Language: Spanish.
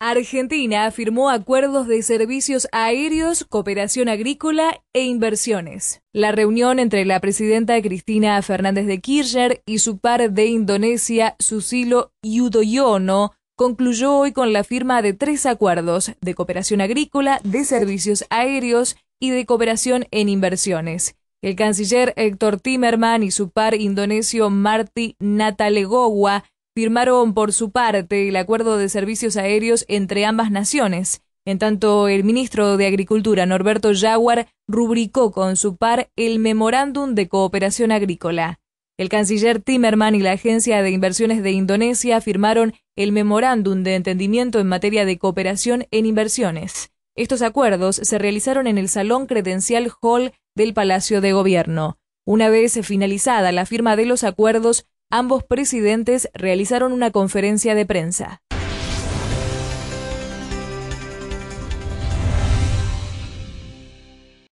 Argentina firmó acuerdos de servicios aéreos, cooperación agrícola e inversiones. La reunión entre la presidenta Cristina Fernández de Kirchner y su par de Indonesia, Susilo Yudhoyono, concluyó hoy con la firma de tres acuerdos de cooperación agrícola, de servicios aéreos y de cooperación en inversiones. El canciller Héctor Timerman y su par indonesio Marty Natalegowa firmaron por su parte el acuerdo de servicios aéreos entre ambas naciones. En tanto, el ministro de Agricultura, Norberto Jaguar, rubricó con su par el Memorándum de Cooperación Agrícola. El canciller Timerman y la Agencia de Inversiones de Indonesia firmaron el Memorándum de Entendimiento en materia de cooperación en inversiones. Estos acuerdos se realizaron en el Salón Credencial Hall del Palacio de Gobierno. Una vez finalizada la firma de los acuerdos, ambos presidentes realizaron una conferencia de prensa.